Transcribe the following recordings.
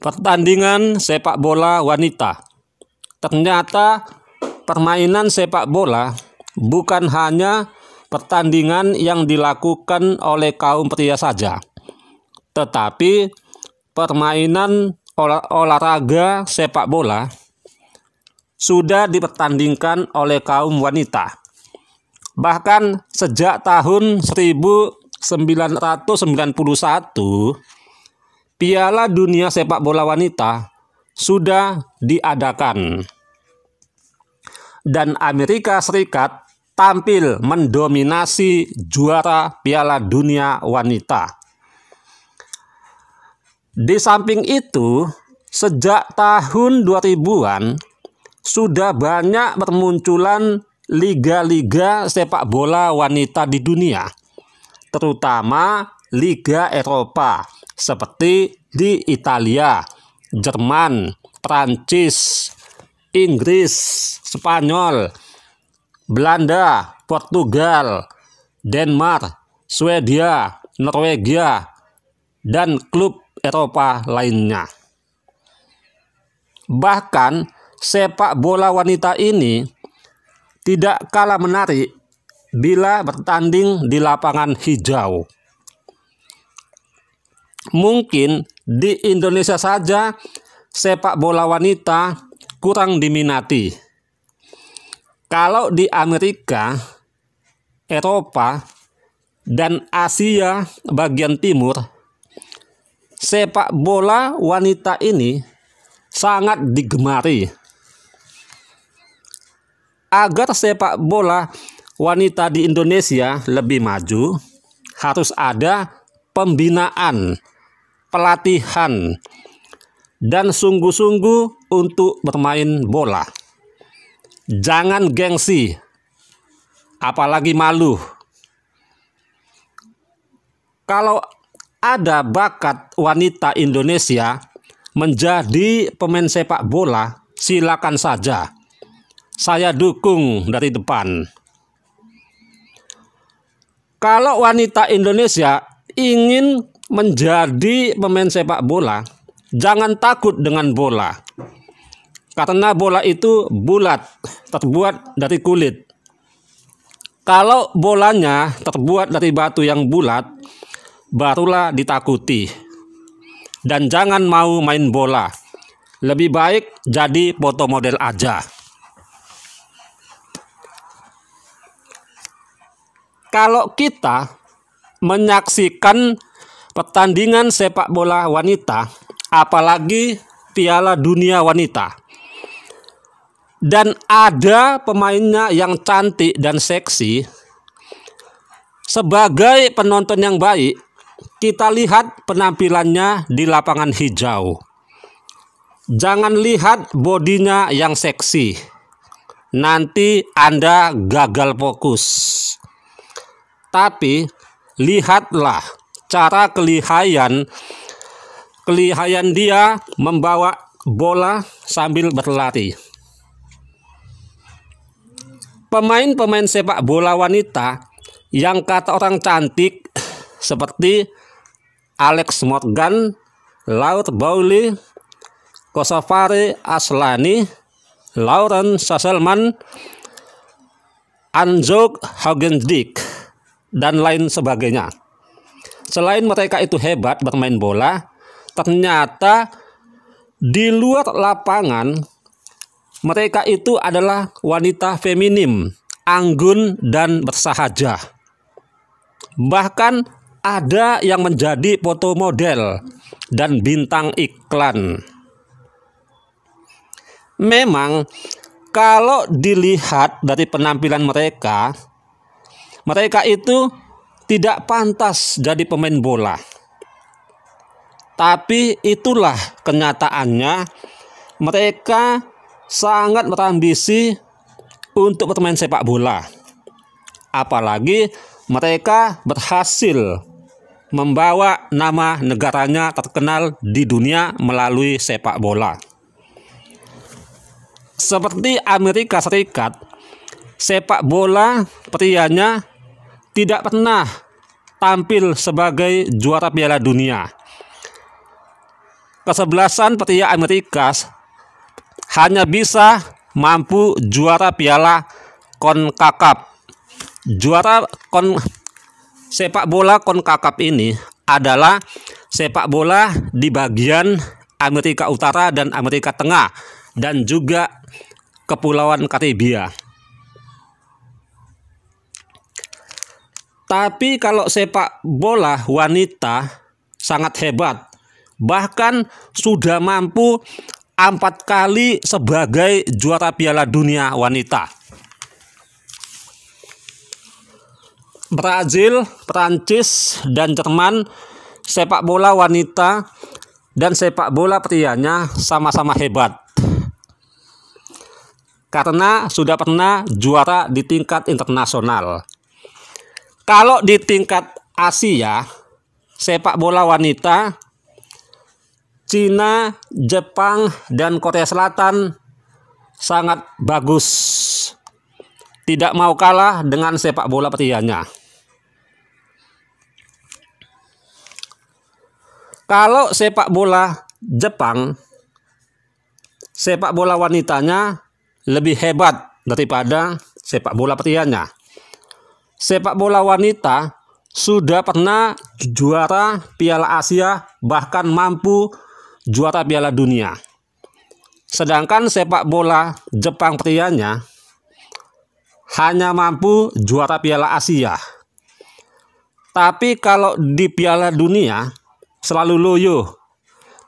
pertandingan sepak bola wanita. Ternyata permainan sepak bola bukan hanya pertandingan yang dilakukan oleh kaum pria saja, tetapi permainan olah, olahraga sepak bola sudah dipertandingkan oleh kaum wanita. Bahkan sejak tahun 1991 Piala Dunia Sepak Bola Wanita sudah diadakan. Dan Amerika Serikat tampil mendominasi juara Piala Dunia Wanita. Di samping itu, sejak tahun 2000-an sudah banyak bermunculan liga-liga sepak bola wanita di dunia, terutama Liga Eropa seperti di Italia, Jerman, Prancis, Inggris, Spanyol, Belanda, Portugal, Denmark, Swedia, Norwegia, dan klub Eropa lainnya. Bahkan sepak bola wanita ini tidak kalah menarik bila bertanding di lapangan hijau mungkin di Indonesia saja sepak bola wanita kurang diminati. Kalau di Amerika, Eropa, dan Asia bagian timur, sepak bola wanita ini sangat digemari. Agar sepak bola wanita di Indonesia lebih maju, harus ada pembinaan pelatihan, dan sungguh-sungguh untuk bermain bola. Jangan gengsi, apalagi malu. Kalau ada bakat wanita Indonesia menjadi pemain sepak bola, silakan saja. Saya dukung dari depan. Kalau wanita Indonesia ingin menjadi pemain sepak bola, jangan takut dengan bola. Karena bola itu bulat, terbuat dari kulit. Kalau bolanya terbuat dari batu yang bulat, barulah ditakuti. Dan jangan mau main bola. Lebih baik jadi foto model aja. Kalau kita menyaksikan pertandingan sepak bola wanita, apalagi Piala Dunia Wanita. Dan ada pemainnya yang cantik dan seksi. Sebagai penonton yang baik, kita lihat penampilannya di lapangan hijau. Jangan lihat bodinya yang seksi. Nanti Anda gagal fokus. Tapi lihatlah cara kelihayan kelihayan dia membawa bola sambil berlari. Pemain-pemain sepak bola wanita yang kata orang cantik seperti Alex Morgan, Laut Bauli, Kosovare Aslani, Lauren Sasselman, Anjok Hagendijk, dan lain sebagainya. Selain mereka itu hebat bermain bola, ternyata di luar lapangan mereka itu adalah wanita feminim, anggun dan bersahaja. Bahkan ada yang menjadi foto model dan bintang iklan. Memang kalau dilihat dari penampilan mereka, mereka itu tidak pantas jadi pemain bola. Tapi itulah kenyataannya mereka sangat berambisi untuk bermain sepak bola. Apalagi mereka berhasil membawa nama negaranya terkenal di dunia melalui sepak bola. Seperti Amerika Serikat, sepak bola prianya tidak pernah tampil sebagai juara Piala Dunia. Kesebelasan petia Amerika hanya bisa mampu juara Piala Konkakap. Juara kon sepak bola Konkakap ini adalah sepak bola di bagian Amerika Utara dan Amerika Tengah dan juga Kepulauan Karibia. Tapi kalau sepak bola wanita sangat hebat. Bahkan sudah mampu empat kali sebagai juara piala dunia wanita. Brazil, Prancis, dan Jerman sepak bola wanita dan sepak bola prianya sama-sama hebat. Karena sudah pernah juara di tingkat internasional. Kalau di tingkat Asia, sepak bola wanita, Cina, Jepang, dan Korea Selatan sangat bagus. Tidak mau kalah dengan sepak bola petianya. Kalau sepak bola Jepang, sepak bola wanitanya lebih hebat daripada sepak bola petianya sepak bola wanita sudah pernah juara Piala Asia bahkan mampu juara Piala Dunia. Sedangkan sepak bola Jepang prianya hanya mampu juara Piala Asia. Tapi kalau di Piala Dunia selalu loyo.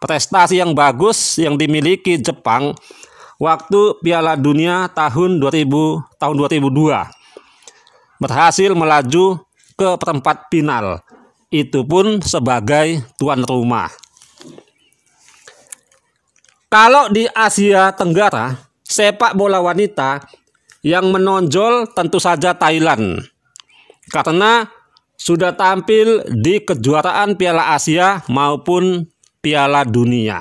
Prestasi yang bagus yang dimiliki Jepang waktu Piala Dunia tahun 2000 tahun 2002 berhasil melaju ke perempat final. Itu pun sebagai tuan rumah. Kalau di Asia Tenggara, sepak bola wanita yang menonjol tentu saja Thailand. Karena sudah tampil di kejuaraan Piala Asia maupun Piala Dunia.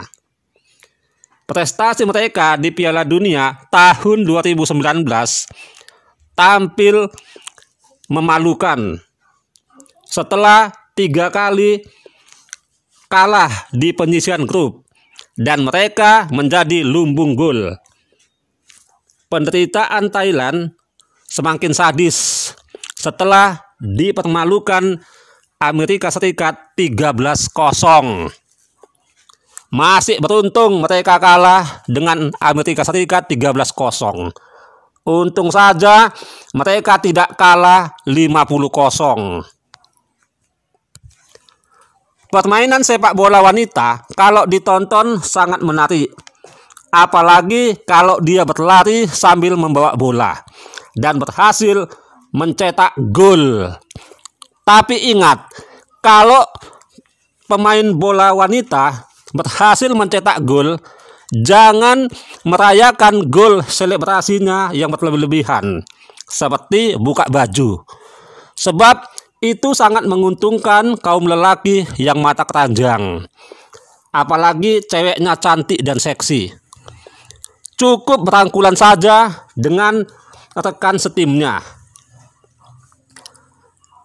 Prestasi mereka di Piala Dunia tahun 2019 tampil memalukan. Setelah tiga kali kalah di penyisian grup dan mereka menjadi lumbung gol. Penderitaan Thailand semakin sadis setelah dipermalukan Amerika Serikat 13-0. Masih beruntung mereka kalah dengan Amerika Serikat 13-0. Untung saja mereka tidak kalah 50-0. Permainan sepak bola wanita kalau ditonton sangat menarik. Apalagi kalau dia berlari sambil membawa bola dan berhasil mencetak gol. Tapi ingat, kalau pemain bola wanita berhasil mencetak gol, jangan merayakan gol selebrasinya yang berlebihan seperti buka baju. Sebab itu sangat menguntungkan kaum lelaki yang mata keranjang. Apalagi ceweknya cantik dan seksi. Cukup berangkulan saja dengan rekan setimnya.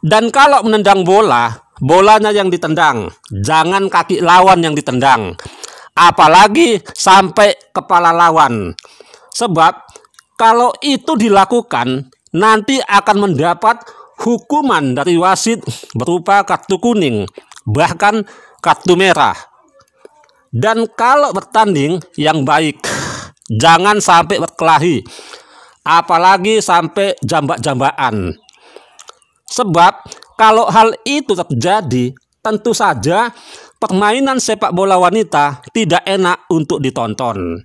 Dan kalau menendang bola, bolanya yang ditendang, jangan kaki lawan yang ditendang. Apalagi sampai kepala lawan. Sebab kalau itu dilakukan, nanti akan mendapat hukuman dari wasit berupa kartu kuning, bahkan kartu merah. Dan kalau bertanding yang baik, jangan sampai berkelahi, apalagi sampai jambak jambaan Sebab kalau hal itu terjadi, tentu saja permainan sepak bola wanita tidak enak untuk ditonton.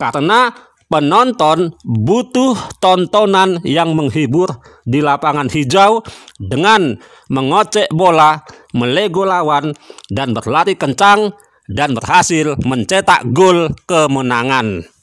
Karena penonton butuh tontonan yang menghibur di lapangan hijau dengan mengocek bola, melego lawan, dan berlari kencang dan berhasil mencetak gol kemenangan.